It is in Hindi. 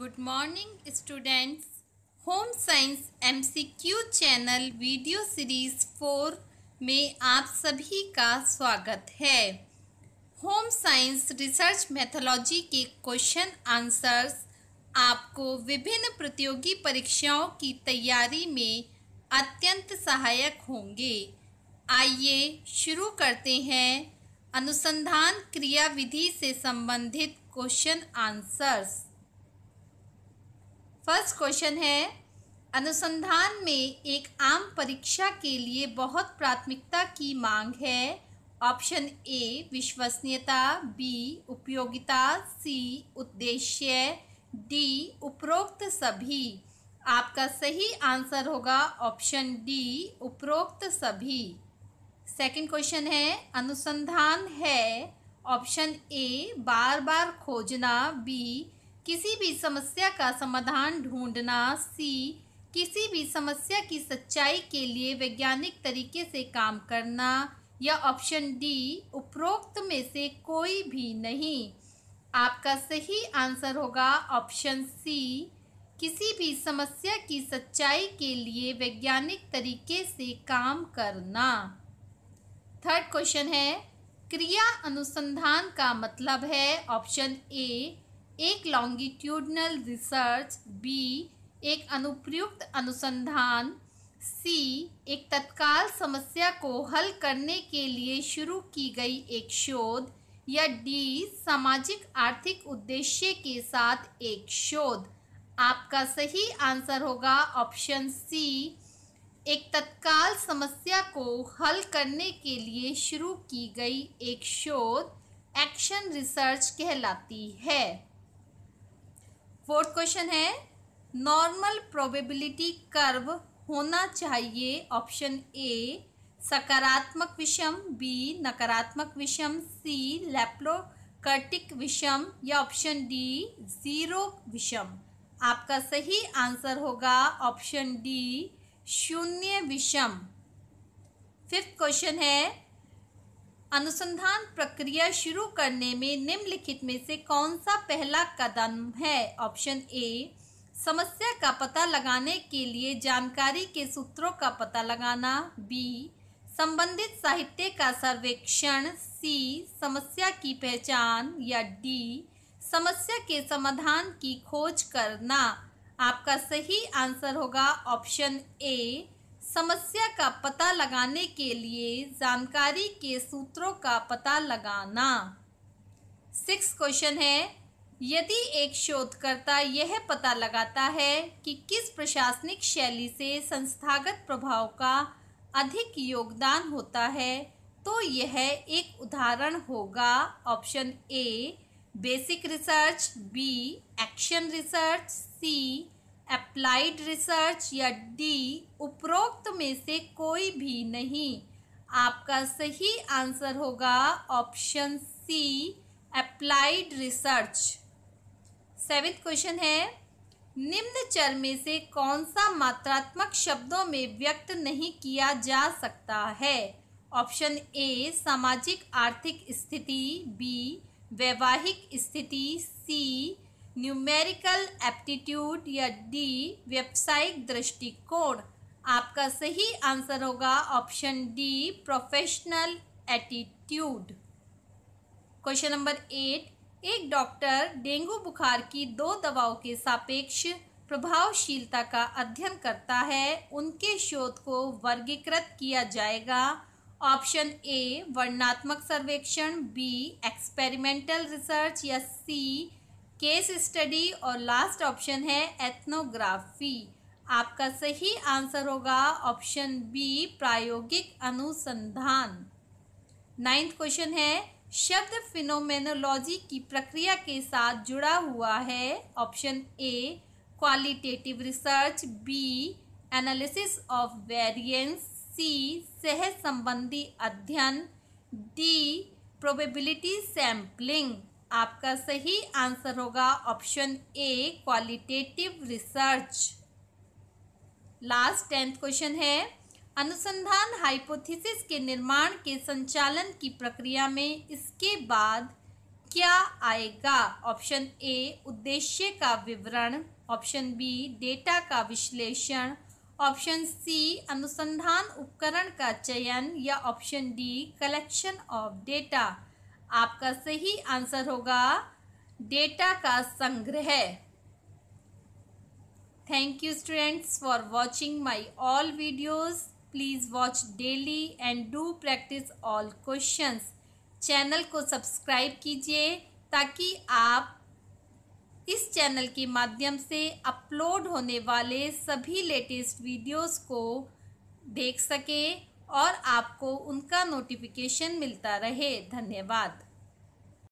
good morning students home science MCQ channel video series four में आप सभी का स्वागत है होम साइंस रिसर्च मैथोलॉजी के क्वेश्चन आंसर्स आपको विभिन्न प्रतियोगी परीक्षाओं की तैयारी में अत्यंत सहायक होंगे आइए शुरू करते हैं अनुसंधान क्रियाविधि से संबंधित क्वेश्चन आंसर्स फर्स्ट क्वेश्चन है अनुसंधान में एक आम परीक्षा के लिए बहुत प्राथमिकता की मांग है ऑप्शन ए विश्वसनीयता बी उपयोगिता सी उद्देश्य डी उपरोक्त सभी आपका सही आंसर होगा ऑप्शन डी उपरोक्त सभी सेकंड क्वेश्चन है अनुसंधान है ऑप्शन ए बार बार खोजना बी किसी भी समस्या का समाधान ढूंढना सी किसी भी समस्या की सच्चाई के लिए वैज्ञानिक तरीके से काम करना या ऑप्शन डी उपरोक्त में से कोई भी नहीं आपका सही आंसर होगा ऑप्शन सी किसी भी समस्या की सच्चाई के लिए वैज्ञानिक तरीके से काम करना थर्ड क्वेश्चन है क्रिया अनुसंधान का मतलब है ऑप्शन ए एक लॉन्गिट्यूडनल रिसर्च बी एक अनुप्रयुक्त अनुसंधान सी एक तत्काल समस्या को हल करने के लिए शुरू की गई एक शोध या डी सामाजिक आर्थिक उद्देश्य के साथ एक शोध आपका सही आंसर होगा ऑप्शन सी एक तत्काल समस्या को हल करने के लिए शुरू की गई एक शोध एक्शन रिसर्च कहलाती है फोर्थ क्वेश्चन है नॉर्मल प्रोबेबिलिटी कर्व होना चाहिए ऑप्शन ए सकारात्मक विषम बी नकारात्मक विषम सी लेप्लोकर्टिक विषम या ऑप्शन डी जीरो विषम आपका सही आंसर होगा ऑप्शन डी शून्य विषम फिफ्थ क्वेश्चन है अनुसंधान प्रक्रिया शुरू करने में निम्नलिखित में से कौन सा पहला कदम है ऑप्शन ए समस्या का पता लगाने के लिए जानकारी के सूत्रों का पता लगाना बी संबंधित साहित्य का सर्वेक्षण सी समस्या की पहचान या डी समस्या के समाधान की खोज करना आपका सही आंसर होगा ऑप्शन ए समस्या का पता लगाने के लिए जानकारी के सूत्रों का पता लगाना सिक्स क्वेश्चन है यदि एक शोधकर्ता यह पता लगाता है कि किस प्रशासनिक शैली से संस्थागत प्रभाव का अधिक योगदान होता है तो यह एक उदाहरण होगा option A basic research B action research C applied research या डी उपरोक्त में से कोई भी नहीं आपका सही आंसर होगा option C applied research seventh question है निम्न चर में से कौन सा मात्रात्मक शब्दों में व्यक्त नहीं किया जा सकता है ऑप्शन ए सामाजिक आर्थिक स्थिति बी वैवाहिक स्थिति सी न्यूमेरिकल एप्टीट्यूड या डी व्यावसायिक दृष्टिकोण आपका सही आंसर होगा option D professional attitude question number eight एक डॉक्टर डेंगू बुखार की दो दवाओं के सापेक्ष प्रभावशीलता का अध्ययन करता है उनके शोध को वर्गीकृत किया जाएगा ऑप्शन ए वर्णात्मक सर्वेक्षण बी एक्सपेरिमेंटल रिसर्च या सी केस स्टडी और लास्ट ऑप्शन है एथनोग्राफी आपका सही आंसर होगा ऑप्शन बी प्रायोगिक अनुसंधान नाइन्थ क्वेश्चन है शब्द फिनोमेनोलॉजी की प्रक्रिया के साथ जुड़ा हुआ है option A qualitative research B analysis of variance C सह संबंधी अध्ययन डी प्रोबेबिलिटी सैम्पलिंग आपका सही आंसर होगा option A qualitative research last tenth question है अनुसंधान हाइपोथेसिस के निर्माण के संचालन की प्रक्रिया में इसके बाद क्या आएगा ऑप्शन ए उद्देश्य का विवरण ऑप्शन बी डेटा का विश्लेषण ऑप्शन सी अनुसंधान उपकरण का चयन या option D collection of data आपका सही आंसर होगा डेटा का संग्रह thank you students for watching my all videos please watch daily and do practice all question channel को सब्सक्राइब कीजिए ताकि आप इस चैनल के माध्यम से अपलोड होने वाले सभी लेटेस्ट वीडियोस को देख सकें और आपको उनका नोटिफिकेशन मिलता रहे धन्यवाद